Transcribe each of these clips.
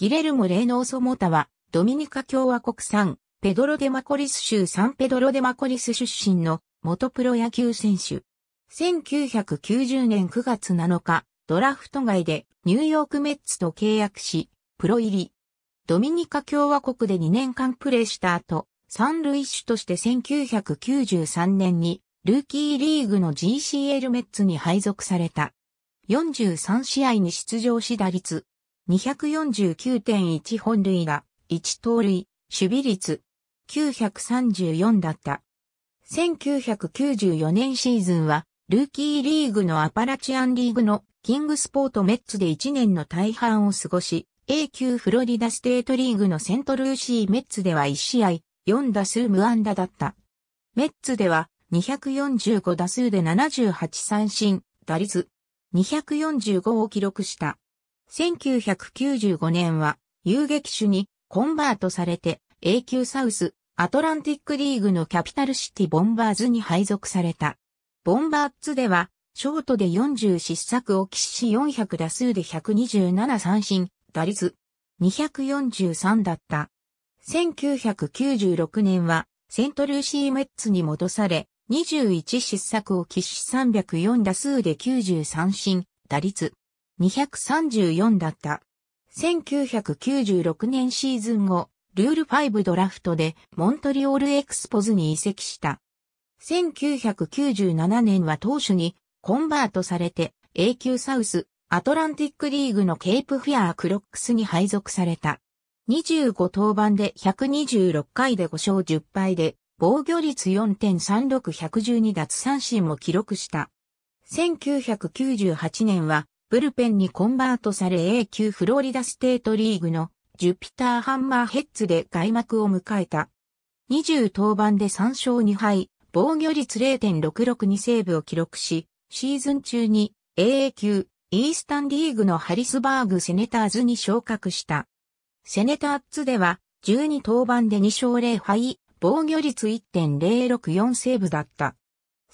ギレルム・レーノーソモタは、ドミニカ共和国産、ペドロ・デ・マコリス州サンペドロ・デ・マコリス出身の元プロ野球選手。1990年9月7日、ドラフト外でニューヨークメッツと契約し、プロ入り。ドミニカ共和国で2年間プレーした後、三塁手として1993年にルーキーリーグの GCL メッツに配属された。43試合に出場し打率249.1本塁打、1盗塁、守備率、934だった。1994年シーズンは、ルーキーリーグのアパラチアンリーグのキングスポートメッツで1年の大半を過ごし、A 級フロリダステートリーグのセントルーシーメッツでは1試合、4打数無安打だった。メッツでは245打数で78三振、打率245を記録した。1995年は遊撃手にコンバートされて A 級サウスアトランティックリーグのキャピタルシティボンバーズに配属された。ボンバーツではショートで40失策を喫し400打数で127三振、打率243だった。1996年はセントルーシーメッツに戻され21失策を喫し304打数で93三振、打率234だった。1996年シーズン後、ルール5ドラフトでモントリオールエクスポズに移籍した。1997年は当初にコンバートされて永久サウスアトランティックリーグのケープフェアークロックスに配属された。25登板で126回で5勝10敗で防御率4.36112奪三振も記録した。1998年はブルペンにコンバートされ A 級フロリダステートリーグのジュピターハンマーヘッズで開幕を迎えた。20登板で3勝2敗、防御率0.662セーブを記録し、シーズン中に a 級イースタンリーグのハリスバーグセネターズに昇格した。セネターズでは12登板で2勝0敗、防御率1.064セーブだった。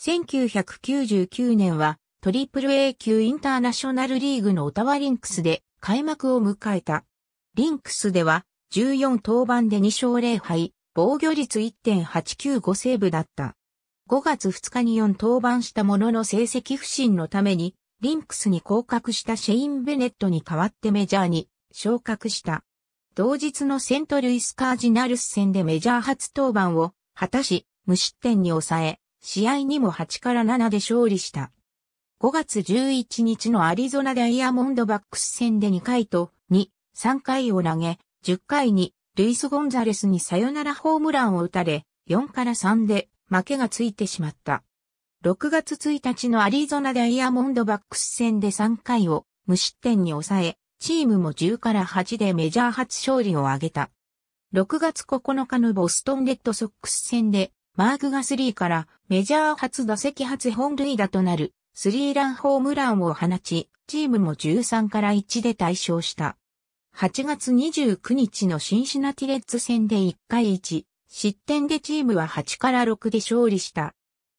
1999年はトリプル A 級インターナショナルリーグのオタワリンクスで開幕を迎えた。リンクスでは14登板で2勝0敗、防御率1.895セーブだった。5月2日に4登板したものの成績不振のために、リンクスに降格したシェイン・ベネットに代わってメジャーに昇格した。同日のセントルイスカージナルス戦でメジャー初登板を果たし、無失点に抑え、試合にも8から7で勝利した。5月11日のアリゾナダイヤモンドバックス戦で2回と2、3回を投げ、10回にルイス・ゴンザレスにサヨナラホームランを打たれ、4から3で負けがついてしまった。6月1日のアリゾナダイヤモンドバックス戦で3回を無失点に抑え、チームも10から8でメジャー初勝利を挙げた。6月9日のボストンレッドソックス戦で、マークが3からメジャー初打席初本塁打となるスリーランホームランを放ち、チームも13から1で対勝した。8月29日のシンシナティレッズ戦で1回1、失点でチームは8から6で勝利した。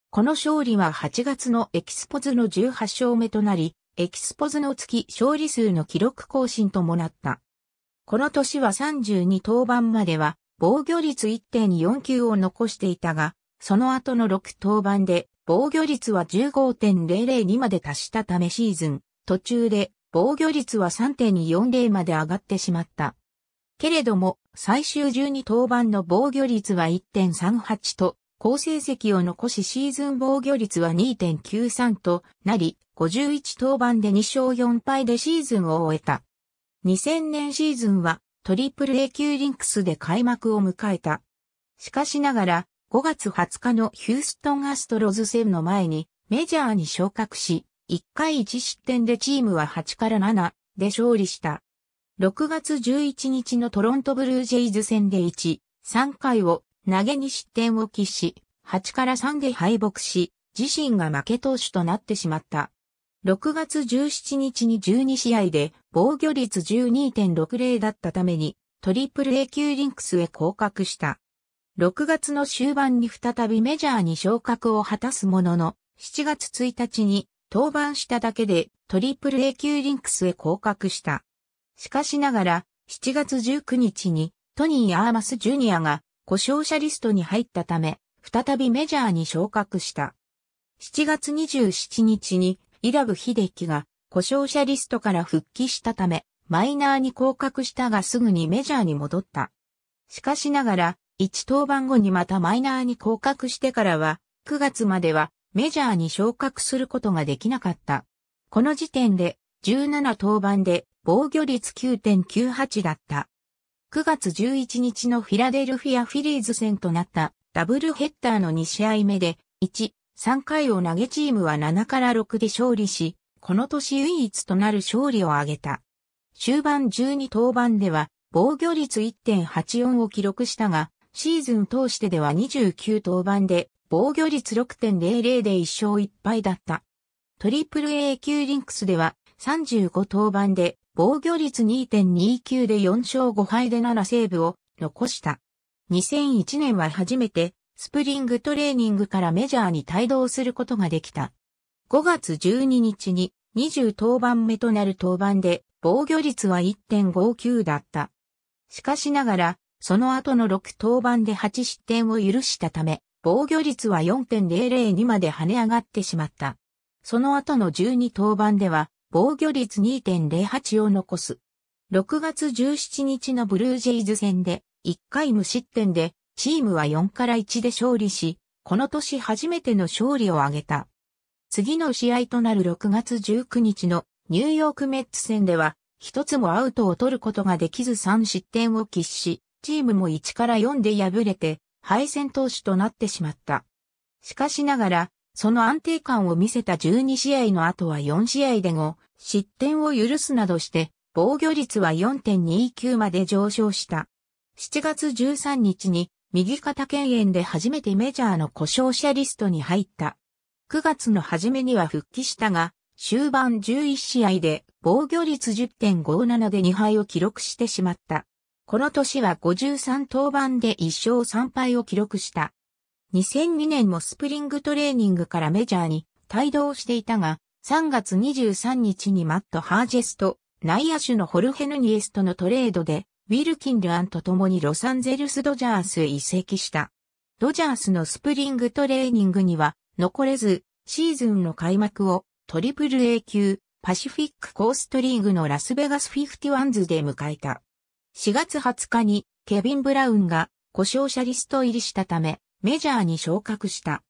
この勝利は8月のエキスポズの18勝目となり、エキスポズの月勝利数の記録更新ともなった。この年は32登板までは防御率1.49を残していたが、その後の6登板で防御率は15.002まで達したためシーズン、途中で防御率は3.40まで上がってしまった。けれども、最終12登板の防御率は1.38と、好成績を残しシーズン防御率は2.93となり、51登板で2勝4敗でシーズンを終えた。2000年シーズンはトリプル A 級リンクスで開幕を迎えた。しかしながら、5月20日のヒューストンアストロズ戦の前にメジャーに昇格し、1回1失点でチームは8から7で勝利した。6月11日のトロントブルージェイズ戦で1、3回を投げに失点を喫し、8から3で敗北し、自身が負け投手となってしまった。6月17日に12試合で防御率12.60だったために、トリプル A 級リンクスへ降格した。6月の終盤に再びメジャーに昇格を果たすものの、7月1日に登板しただけでトリプル A 級リンクスへ降格した。しかしながら、7月19日にトニー・アーマス・ジュニアが故障者リストに入ったため、再びメジャーに昇格した。7月27日にイラブヒデキが故障者リストから復帰したため、マイナーに降格したがすぐにメジャーに戻った。しかしながら、1登板後にまたマイナーに降格してからは、9月まではメジャーに昇格することができなかった。この時点で17登板で防御率9.98だった。9月11日のフィラデルフィアフィリーズ戦となったダブルヘッダーの2試合目で1、3回を投げチームは7から6で勝利し、この年唯一となる勝利を挙げた。終盤12登板では防御率1.84を記録したが、シーズン通してでは29登板で、防御率6.00で1勝1敗だった。トリプル A 級リンクスでは35登板で、防御率2.29で4勝5敗で7セーブを残した。2001年は初めて、スプリングトレーニングからメジャーに帯同することができた。5月12日に20登板目となる登板で防御率は1.59だった。しかしながらその後の6登板で8失点を許したため、防御率は4.00にまで跳ね上がってしまった。その後の12登板では、防御率2.08を残す。6月17日のブルージェイズ戦で、1回無失点で、チームは4から1で勝利し、この年初めての勝利を挙げた。次の試合となる6月19日のニューヨークメッツ戦では、一つもアウトを取ることができず3失点を喫し、チームも1から4で敗れて、敗戦投手となってしまった。しかしながら、その安定感を見せた12試合の後は4試合で5、失点を許すなどして、防御率は4.29まで上昇した。7月13日に、右肩腱炎で初めてメジャーの故障者リストに入った。9月の初めには復帰したが、終盤11試合で防御率10.57で2敗を記録してしまった。この年は53登板で1勝3敗を記録した。2002年もスプリングトレーニングからメジャーに帯同していたが、3月23日にマット・ハージェスト、内野手のホルヘヌニエスとのトレードで、ウィルキン・ルアンと共にロサンゼルス・ドジャースへ移籍した。ドジャースのスプリングトレーニングには残れず、シーズンの開幕をトリプル A 級パシフィックコーストリーグのラスベガスフィフティワンズで迎えた。4月20日にケビン・ブラウンが故障者リスト入りしたためメジャーに昇格した。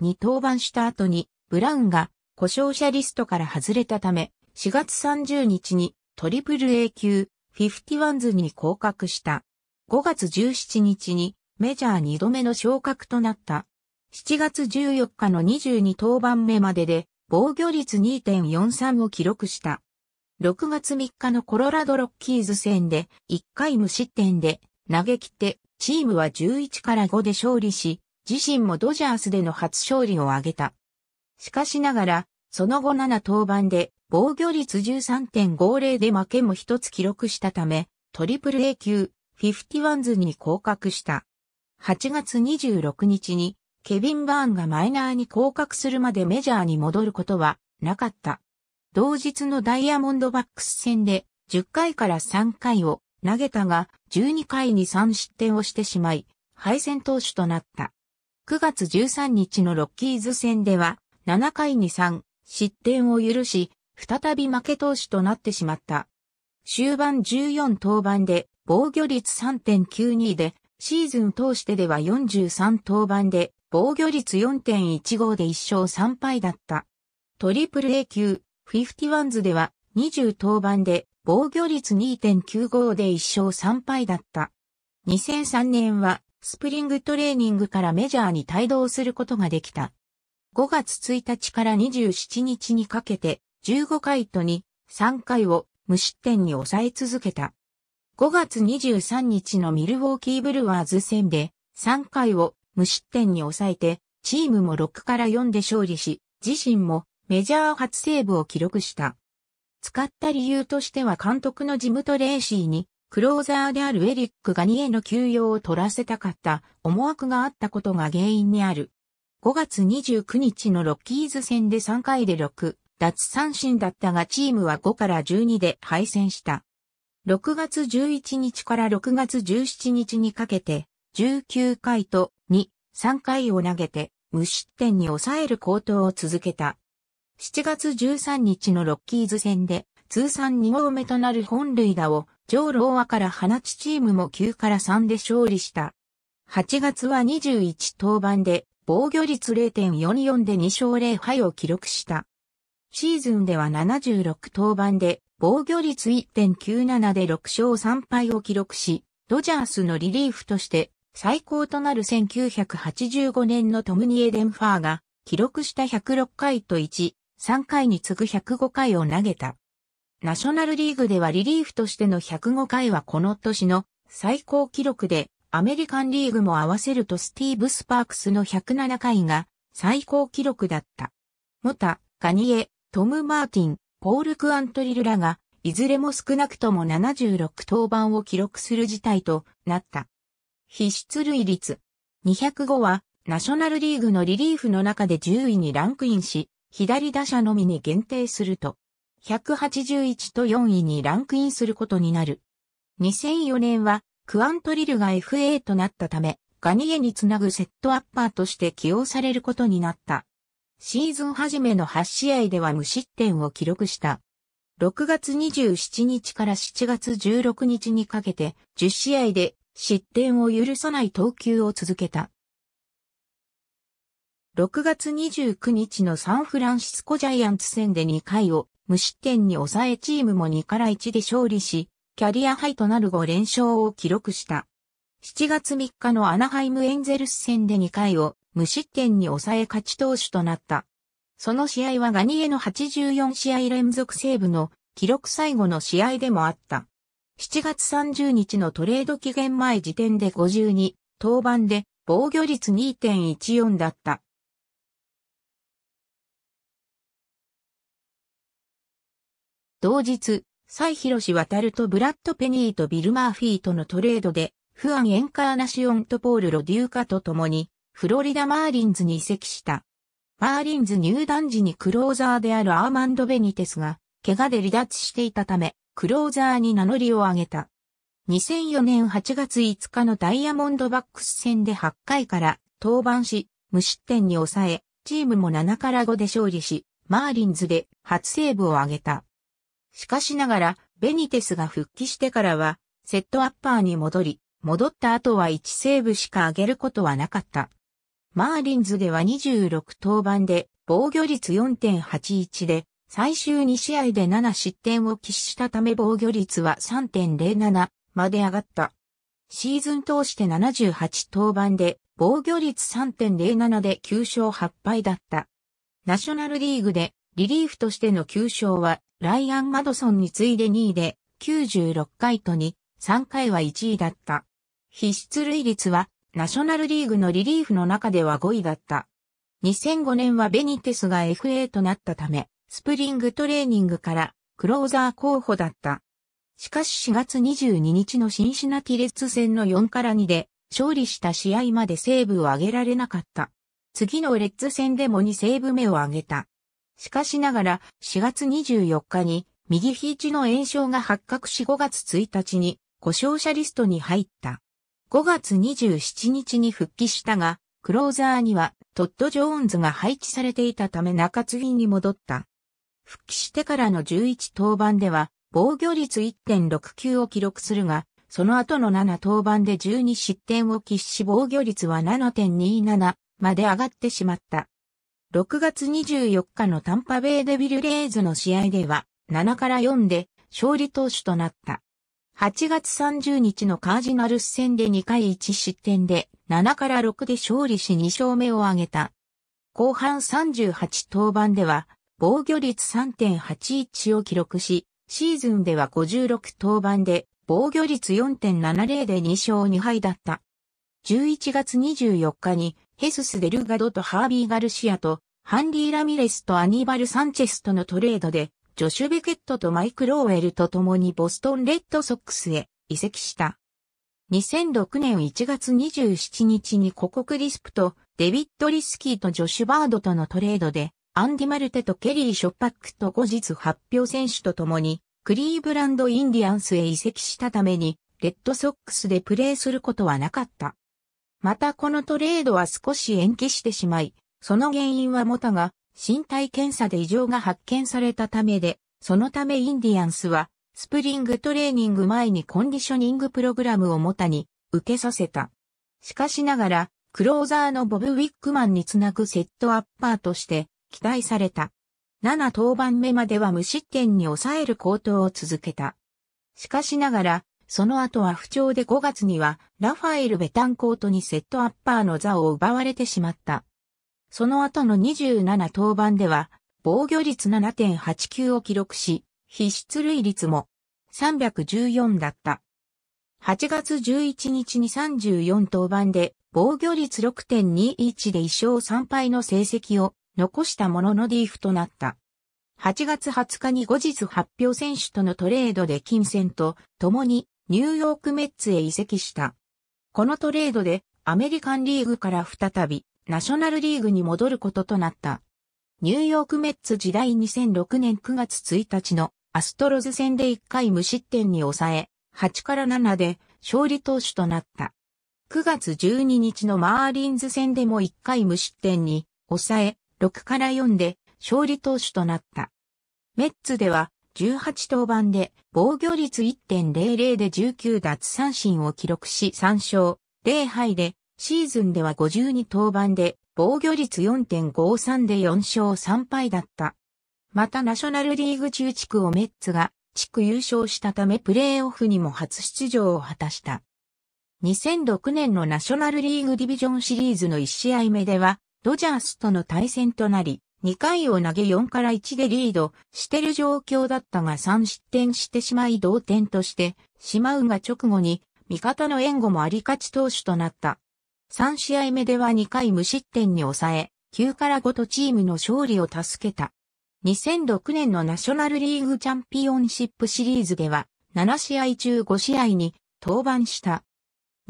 に登板した後にブラウンが故障者リストから外れたため4月30日にトリプル A 級51ズに降格した。5月17日にメジャー2度目の昇格となった。7月14日の22登板目までで防御率2.43を記録した。6月3日のコロラドロッキーズ戦で1回無失点で投げ切ってチームは11から5で勝利し、自身もドジャースでの初勝利を挙げた。しかしながら、その後7登板で防御率13.50で負けも一つ記録したため、トリプル A 級、フィフティワンズに降格した。8月26日に、ケビン・バーンがマイナーに降格するまでメジャーに戻ることはなかった。同日のダイヤモンドバックス戦で10回から3回を投げたが、12回に3失点をしてしまい、敗戦投手となった。9月13日のロッキーズ戦では、7回に3失点を許し、再び負け投手となってしまった。終盤14登板で、防御率3.92で、シーズン通してでは43登板で、防御率4.15で1勝3敗だった。トリプル A 級、フィフティワンズでは20登板で防御率2.95で1勝3敗だった。2003年はスプリングトレーニングからメジャーに帯同することができた。5月1日から27日にかけて15回とに3回を無失点に抑え続けた。5月23日のミルウォーキーブルワーズ戦で3回を無失点に抑えてチームも6から4で勝利し、自身もメジャー初セーブを記録した。使った理由としては監督のジムトレーシーに、クローザーであるエリック・が2への休養を取らせたかった思惑があったことが原因にある。5月29日のロッキーズ戦で3回で6、奪三振だったがチームは5から12で敗戦した。6月11日から6月17日にかけて、19回と2、3回を投げて、無失点に抑える高騰を続けた。7月13日のロッキーズ戦で通算2号目となる本塁打を上ローアから放ちチームも9から3で勝利した。8月は21登板で防御率0.44で2勝0敗を記録した。シーズンでは76登板で防御率1.97で6勝3敗を記録し、ドジャースのリリーフとして最高となる1985年のトムニエデンファーが記録した106回と1、3回に次ぐ105回を投げた。ナショナルリーグではリリーフとしての105回はこの年の最高記録で、アメリカンリーグも合わせるとスティーブ・スパークスの107回が最高記録だった。モタ、ガニエ、トム・マーティン、ポール・クアントリルらが、いずれも少なくとも76登板を記録する事態となった。必出塁率。205は、ナショナルリーグのリリーフの中で10位にランクインし、左打者のみに限定すると、181と4位にランクインすることになる。2004年は、クアントリルが FA となったため、ガニエにつなぐセットアッパーとして起用されることになった。シーズン初めの8試合では無失点を記録した。6月27日から7月16日にかけて10試合で失点を許さない投球を続けた。6月29日のサンフランシスコジャイアンツ戦で2回を無失点に抑えチームも2から1で勝利し、キャリアハイとなる5連勝を記録した。7月3日のアナハイムエンゼルス戦で2回を無失点に抑え勝ち投手となった。その試合はガニエの84試合連続セーブの記録最後の試合でもあった。7月30日のトレード期限前時点で52、登板で防御率2.14だった。同日、蔡博渡とブラッド・ペニーとビル・マーフィーとのトレードで、フアン・エンカーナシオンとポール・ロデューカと共に、フロリダ・マーリンズに移籍した。マーリンズ入団時にクローザーであるアーマンド・ベニテスが、怪我で離脱していたため、クローザーに名乗りを上げた。2004年8月5日のダイヤモンドバックス戦で8回から登板し、無失点に抑え、チームも7から5で勝利し、マーリンズで初セーブを挙げた。しかしながら、ベニテスが復帰してからは、セットアッパーに戻り、戻った後は1セーブしか上げることはなかった。マーリンズでは26登板で、防御率4.81で、最終2試合で7失点を喫したため防御率は3.07まで上がった。シーズン通して78登板で、防御率3.07で9勝8敗だった。ナショナルリーグでリリーフとしての9勝はライアン・マドソンに次いで2位で、96回と2、3回は1位だった。必出塁率は、ナショナルリーグのリリーフの中では5位だった。2005年はベニテスが FA となったため、スプリングトレーニングからクローザー候補だった。しかし4月22日のシンシナティレッツ戦の4から2で勝利した試合までセーブを上げられなかった。次のレッツ戦でも2セーブ目を上げた。しかしながら、4月24日に右肘の炎症が発覚し5月1日に故障者リストに入った。5月27日に復帰したが、クローザーにはトッド・ジョーンズが配置されていたため中継ぎに戻った。復帰してからの11登板では、防御率1.69を記録するが、その後の7登板で12失点を喫し防御率は7.27まで上がってしまった。6月24日のタンパベイデビルレイズの試合では7から4で勝利投手となった。8月30日のカージナルス戦で2回1失点で7から6で勝利し2勝目を挙げた。後半38登板では防御率3.81を記録し、シーズンでは56登板で防御率4.70で2勝2敗だった。11月24日にヘスス・デルガドとハービー・ガルシアと、ハンディ・ラミレスとアニバル・サンチェスとのトレードで、ジョシュ・ベケットとマイク・ローウェルと共にボストン・レッドソックスへ移籍した。2006年1月27日にココ・クリスプとデビッド・リスキーとジョシュ・バードとのトレードで、アンディ・マルテとケリー・ショッパックと後日発表選手と共に、クリーブランド・インディアンスへ移籍したために、レッドソックスでプレーすることはなかった。またこのトレードは少し延期してしまい、その原因はモタが身体検査で異常が発見されたためで、そのためインディアンスはスプリングトレーニング前にコンディショニングプログラムをモタに受けさせた。しかしながら、クローザーのボブ・ウィックマンにつなぐセットアッパーとして期待された。7登板目までは無失点に抑える高騰を続けた。しかしながら、その後は不調で5月には、ラファエル・ベタンコートにセットアッパーの座を奪われてしまった。その後の27登板では、防御率7.89を記録し、必出塁率も314だった。8月11日に34登板で、防御率6.21で1勝3敗の成績を残したもののリーフとなった。8月20日に後日発表選手とのトレードで金銭と共にニューヨークメッツへ移籍した。このトレードでアメリカンリーグから再びナショナルリーグに戻ることとなった。ニューヨークメッツ時代2006年9月1日のアストロズ戦で1回無失点に抑え、8から7で勝利投手となった。9月12日のマーリンズ戦でも1回無失点に抑え、6から4で勝利投手となった。メッツでは18登板で防御率1.00で19奪三振を記録し3勝0敗でシーズンでは52登板で防御率4.53で4勝3敗だった。またナショナルリーグ中地区をメッツが地区優勝したためプレーオフにも初出場を果たした。2006年のナショナルリーグディビジョンシリーズの1試合目では、ドジャースとの対戦となり、2回を投げ4から1でリードしてる状況だったが3失点してしまい同点としてしまうが直後に味方の援護もあり勝ち投手となった。3試合目では2回無失点に抑え、9から5とチームの勝利を助けた。2006年のナショナルリーグチャンピオンシップシリーズでは7試合中5試合に登板した。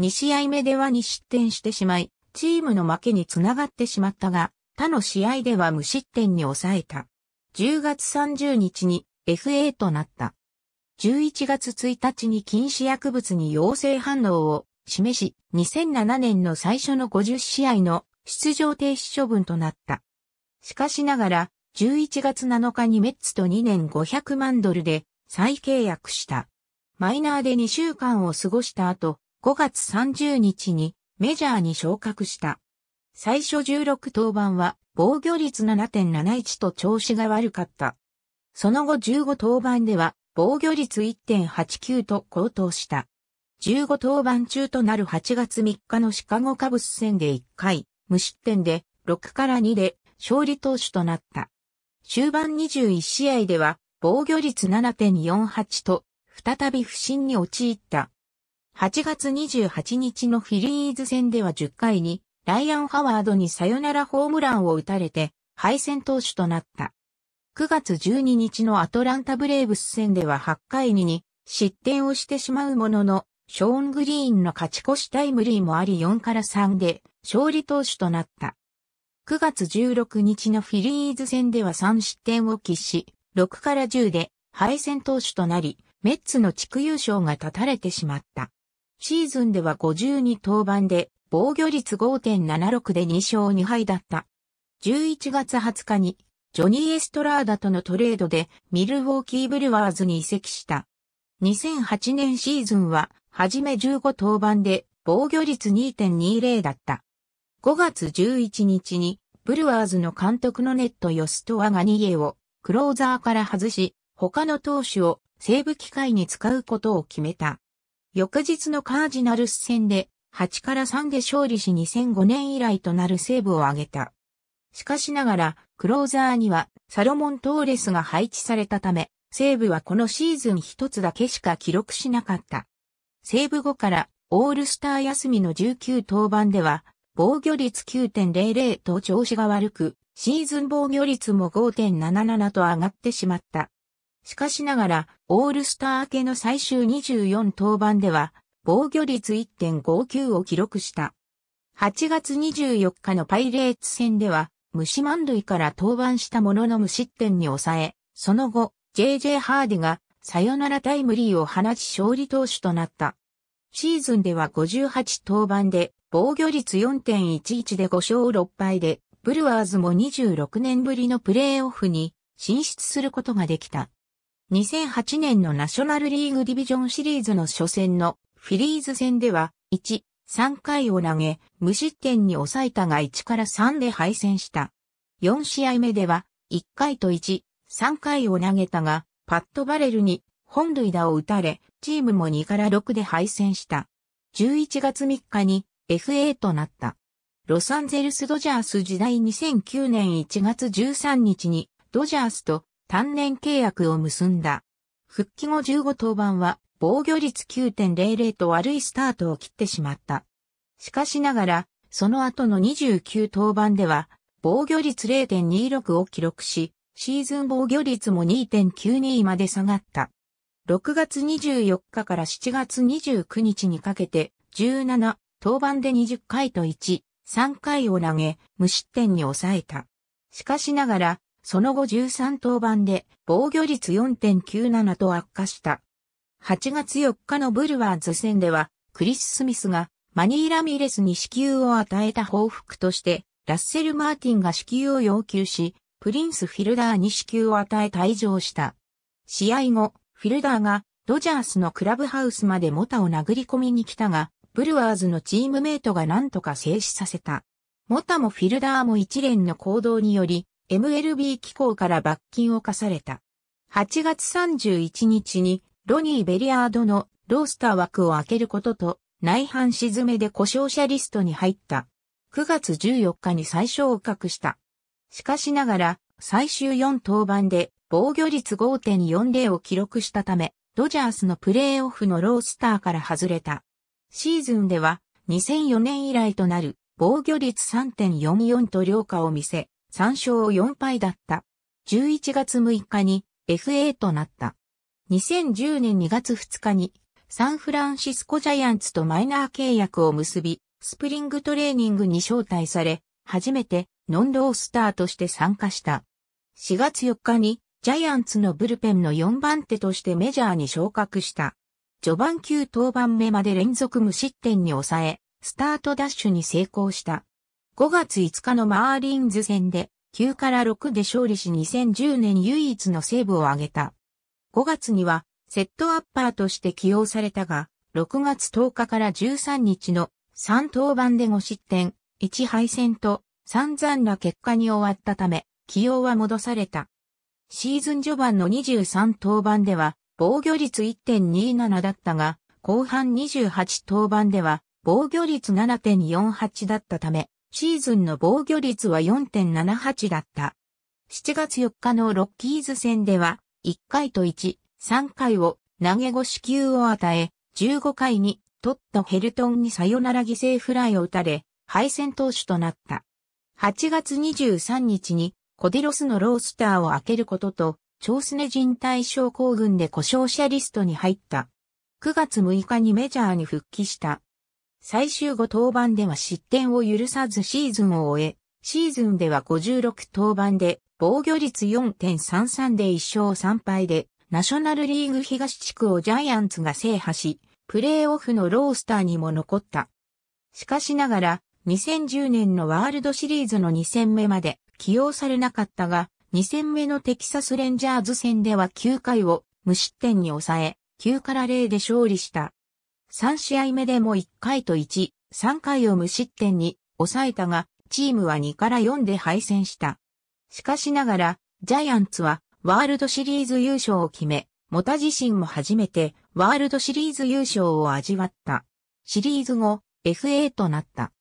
2試合目では2失点してしまい、チームの負けにつながってしまったが、他の試合では無失点に抑えた。10月30日に FA となった。11月1日に禁止薬物に陽性反応を示し、2007年の最初の50試合の出場停止処分となった。しかしながら、11月7日にメッツと2年500万ドルで再契約した。マイナーで2週間を過ごした後、5月30日にメジャーに昇格した。最初16登板は防御率7.71と調子が悪かった。その後15登板では防御率1.89と高騰した。15登板中となる8月3日のシカゴカブス戦で1回、無失点で6から2で勝利投手となった。終盤21試合では防御率7.48と再び不振に陥った。8月28日のフィリーズ戦では10回にライアン・ハワードにサヨナラホームランを打たれて、敗戦投手となった。9月12日のアトランタ・ブレーブス戦では8回にに失点をしてしまうものの、ショーン・グリーンの勝ち越しタイムリーもあり4から3で勝利投手となった。9月16日のフィリーズ戦では3失点を喫し、6から10で敗戦投手となり、メッツの地区優勝が立たれてしまった。シーズンでは52登板で防御率5.76で2勝2敗だった。11月20日に、ジョニー・エストラーダとのトレードでミルウォーキー・ブルワーズに移籍した。2008年シーズンは、はじめ15登板で防御率2.20だった。5月11日に、ブルワーズの監督のネット・ヨストアガニエをクローザーから外し、他の投手をセーブ機械に使うことを決めた。翌日のカージナルス戦で8から3で勝利し2005年以来となるセーブを挙げた。しかしながら、クローザーにはサロモン・トーレスが配置されたため、セーブはこのシーズン一つだけしか記録しなかった。セーブ後からオールスター休みの19登板では、防御率9.00と調子が悪く、シーズン防御率も5.77と上がってしまった。しかしながら、オールスター明けの最終24登板では、防御率1.59を記録した。8月24日のパイレーツ戦では、虫満塁から登板したものの無失点に抑え、その後、JJ ハーディがサヨナラタイムリーを放ち勝利投手となった。シーズンでは58登板で、防御率4.11で5勝6敗で、ブルワーズも26年ぶりのプレーオフに進出することができた。2008年のナショナルリーグディビジョンシリーズの初戦のフィリーズ戦では、1、3回を投げ、無失点に抑えたが1から3で敗戦した。4試合目では、1回と1、3回を投げたが、パッドバレルに本塁打を打たれ、チームも2から6で敗戦した。11月3日に FA となった。ロサンゼルスドジャース時代2009年1月13日にドジャースと単年契約を結んだ。復帰後15登板は防御率9.00と悪いスタートを切ってしまった。しかしながら、その後の29登板では、防御率0.26を記録し、シーズン防御率も2.92まで下がった。6月24日から7月29日にかけて、17、登板で20回と1、3回を投げ、無失点に抑えた。しかしながら、その後13登板で防御率4.97と悪化した。8月4日のブルワーズ戦では、クリス・スミスがマニー・ラミレスに支給を与えた報復として、ラッセル・マーティンが支給を要求し、プリンス・フィルダーに支給を与え退場した。試合後、フィルダーがドジャースのクラブハウスまでモタを殴り込みに来たが、ブルワーズのチームメイトが何とか制止させた。モタもフィルダーも一連の行動により、MLB 機構から罰金を課された。8月31日にロニー・ベリアードのロースター枠を開けることと内反沈めで故障者リストに入った。9月14日に最初を隠した。しかしながら最終4登板で防御率5.40を記録したため、ドジャースのプレーオフのロースターから外れた。シーズンでは2004年以来となる防御率3.44と良化を見せ、3勝4敗だった。11月6日に FA となった。2010年2月2日にサンフランシスコジャイアンツとマイナー契約を結び、スプリングトレーニングに招待され、初めてノンロースターとして参加した。4月4日にジャイアンツのブルペンの4番手としてメジャーに昇格した。序盤9登板目まで連続無失点に抑え、スタートダッシュに成功した。5月5日のマーリンズ戦で9から6で勝利し2010年唯一のセーブを挙げた。5月にはセットアッパーとして起用されたが、6月10日から13日の3登板で5失点、1敗戦と散々な結果に終わったため、起用は戻された。シーズン序盤の23登板では、防御率1.27だったが、後半28登板では、防御率7.48だったため、シーズンの防御率は4.78だった。7月4日のロッキーズ戦では、1回と1、3回を投げ後死球を与え、15回にトット・ヘルトンにサヨナラ犠牲フライを打たれ、敗戦投手となった。8月23日にコディロスのロースターを開けることと、超スネ人体症候群で故障者リストに入った。9月6日にメジャーに復帰した。最終後登板では失点を許さずシーズンを終え、シーズンでは56登板で防御率4.33で1勝3敗で、ナショナルリーグ東地区をジャイアンツが制覇し、プレーオフのロースターにも残った。しかしながら、2010年のワールドシリーズの2戦目まで起用されなかったが、2戦目のテキサスレンジャーズ戦では9回を無失点に抑え、9から0で勝利した。3試合目でも1回と1、3回を無失点に抑えたが、チームは2から4で敗戦した。しかしながら、ジャイアンツはワールドシリーズ優勝を決め、モタ自身も初めてワールドシリーズ優勝を味わった。シリーズ後、FA となった。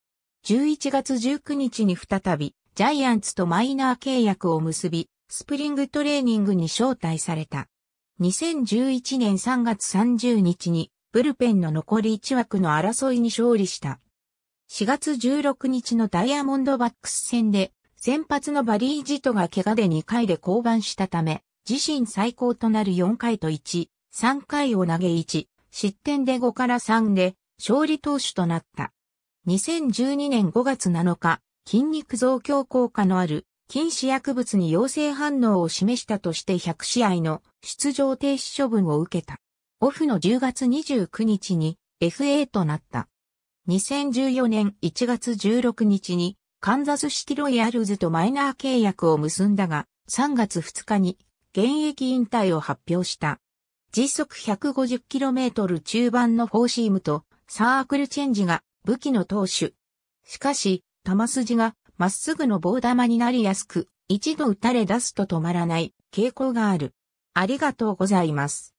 11月19日に再び、ジャイアンツとマイナー契約を結び、スプリングトレーニングに招待された。2011年3月30日に、ブルペンの残り1枠の争いに勝利した。4月16日のダイヤモンドバックス戦で先発のバリー・ジトが怪我で2回で降板したため、自身最高となる4回と1、3回を投げ1、失点で5から3で勝利投手となった。2012年5月7日、筋肉増強効果のある禁止薬物に陽性反応を示したとして100試合の出場停止処分を受けた。オフの10月29日に FA となった。2014年1月16日にカンザスシティロイヤルズとマイナー契約を結んだが、3月2日に現役引退を発表した。時速 150km 中盤のフォーシームとサークルチェンジが武器の投手。しかし、球筋がまっすぐの棒玉になりやすく、一度打たれ出すと止まらない傾向がある。ありがとうございます。